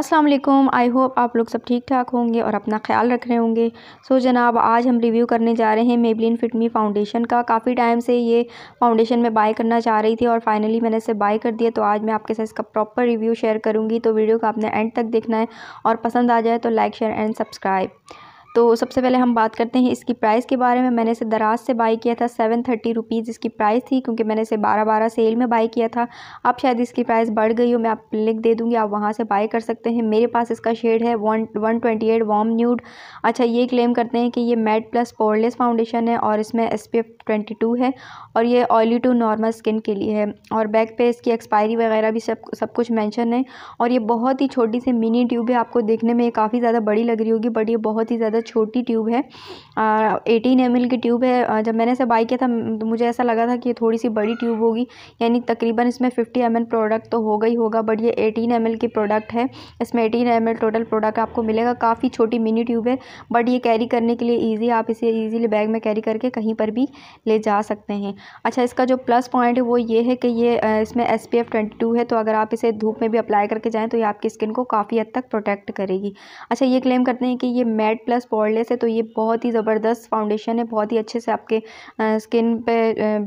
अस्सलाम वालेकुम I hope आप लोग सब ठीक ठाक होंगे और अपना ख्याल रख रहे होंगे सो so, जनाब आज हम रिव्यू करने जा रहे हैं मेबलिन फिटमी फाउंडेशन का काफ़ी टाइम से ये फाउंडेशन मैं बाय करना चाह रही थी और फाइनली मैंने इसे बाय कर दिया तो आज मैं आपके साथ इसका प्रॉपर रिव्यू शेयर करूँगी तो वीडियो को आपने एंड तक देखना है और पसंद आ जाए तो लाइक शेयर एंड सब्सक्राइब तो सबसे पहले हम बात करते हैं इसकी प्राइस के बारे में मैंने इसे दराज से बाई किया था सेवन थर्टी रुपीज़ इसकी प्राइस थी क्योंकि मैंने इसे बारह बारह सेल में बाई किया था अब शायद इसकी प्राइस बढ़ गई हो मैं आप लिंक दे दूँगी आप वहाँ से बाई कर सकते हैं मेरे पास इसका शेड है one one twenty eight warm nude अच्छा ये क्लेम करते हैं कि ये मेट प्लस पोरलेस फाउंडेशन है और इसमें S P F twenty two है और ये ऑयली टू नॉर्मल स्किन के लिए है और बैक पे इसकी एक्सपायरी वगैरह भी सब सब कुछ मैंशन है और ये बहुत ही छोटी सी मिनी ट्यूब है आपको देखने में काफ़ी ज़्यादा बड़ी लग रही होगी बट ये बहुत ही ज़्यादा छोटी ट्यूब है एटीन एम की ट्यूब है जब मैंने इसे बाई किया था तो मुझे ऐसा लगा था कि ये थोड़ी सी बड़ी ट्यूब होगी यानी तकरीबन इसमें फिफ्टी एम प्रोडक्ट तो होगा ही होगा बट ये एटीन एम की प्रोडक्ट है इसमें एटीन एम टोटल प्रोडक्ट आपको मिलेगा काफ़ी छोटी मिनी ट्यूब है बट ये कैरी करने के लिए ईजी आप इसे ईजिली बैग में कैरी करके कहीं पर भी ले जा सकते हैं अच्छा इसका जो प्लस पॉइंट है वो ये है कि ये इसमें S P F twenty two है तो अगर आप इसे धूप में भी अप्लाई करके जाएँ तो ये आपकी स्किन को काफ़ी हद तक प्रोटेक्ट करेगी अच्छा ये क्लेम करते हैं कि ये मैट प्लस पॉरलेस है तो ये बहुत ही ज़बरदस्त फाउंडेशन है बहुत ही अच्छे से आपके स्किन पे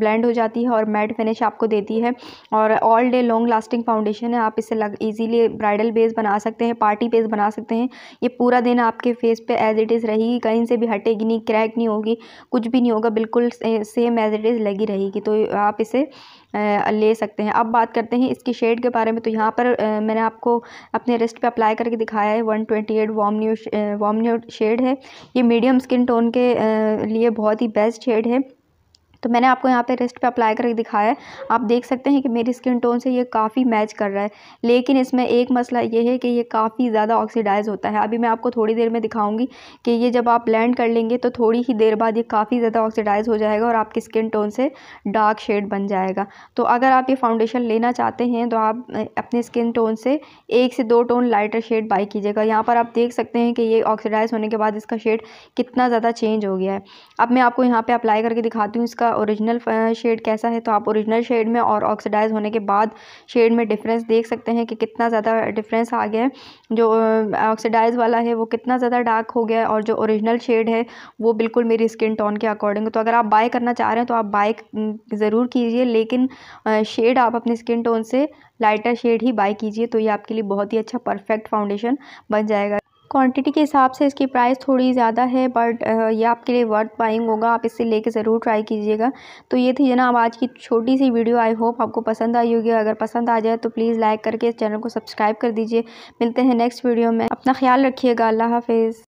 ब्लेंड हो जाती है और मैट फिनिश आपको देती है और all day long lasting foundation है आप इसे लग ईजीली ब्राइडल बेस बना सकते हैं पार्टी बेस बना सकते हैं ये पूरा दिन आपके फेस पर एज इट इज़ रहेगी कहीं से भी हटेगी नहीं क्रैक नहीं होगी कुछ भी नहीं होगा बिल्कुल सेम एज इट इज़ लगी रहेगी तो आप इसे ले सकते हैं अब बात करते हैं इसकी शेड के बारे में तो यहाँ पर मैंने आपको अपने रिस्ट पे अप्लाई करके दिखाया है one twenty eight warm new warm new shade है ये मीडियम स्किन टोन के लिए बहुत ही बेस्ट शेड है तो मैंने आपको यहाँ पे रेस्ट पे अप्लाई करके दिखाया है आप देख सकते हैं कि मेरी स्किन टोन से ये काफ़ी मैच कर रहा है लेकिन इसमें एक मसला ये है कि ये काफ़ी ज़्यादा ऑक्सीडाइज होता है अभी मैं आपको थोड़ी देर में दिखाऊंगी कि ये जब आप ब्लेंड कर लेंगे तो थोड़ी ही देर बाद ये काफ़ी ज़्यादा ऑक्सीडाइज हो जाएगा और आपकी स्किन टोन से डार्क शेड बन जाएगा तो अगर आप ये फाउंडेशन लेना चाहते हैं तो आप अपने स्किन टोन से एक से दो टोन लाइटर शेड बाई कीजिएगा यहाँ पर आप देख सकते हैं कि ये ऑक्सीडाइज होने के बाद इसका शेड कितना ज़्यादा चेंज हो गया है अब मैं आपको यहाँ पर अप्लाई करके दिखाती हूँ इसका आपका ओरिजिनल शेड कैसा है तो आप ओरिजिनल शेड में और ऑक्सीडाइज होने के बाद शेड में डिफरेंस देख सकते हैं कि कितना ज़्यादा डिफरेंस आ गया है जो ऑक्सीडाइज वाला है वो कितना ज़्यादा डार्क हो गया है और जो ओरिजिनल शेड है वो बिल्कुल मेरी स्किन टोन के अकॉर्डिंग तो अगर आप बाय करना चाह रहे हैं तो आप बाय ज़रूर कीजिए लेकिन शेड आप अपनी स्किन टोन से लाइटर शेड ही बाय कीजिए तो ये आपके लिए बहुत ही अच्छा परफेक्ट फाउंडेशन बन जाएगा क्वांटिटी के हिसाब से इसकी प्राइस थोड़ी ज़्यादा है बट ये आपके लिए वर्थ बाइंग होगा आप इसे लेके ज़रूर ट्राई कीजिएगा तो ये थी जनाब आज की छोटी सी वीडियो आई होप आपको पसंद आई होगी अगर पसंद आ जाए तो प्लीज़ लाइक करके इस चैनल को सब्सक्राइब कर दीजिए मिलते हैं नेक्स्ट वीडियो में अपना ख्याल रखिएगा अल्लाह हाफिज़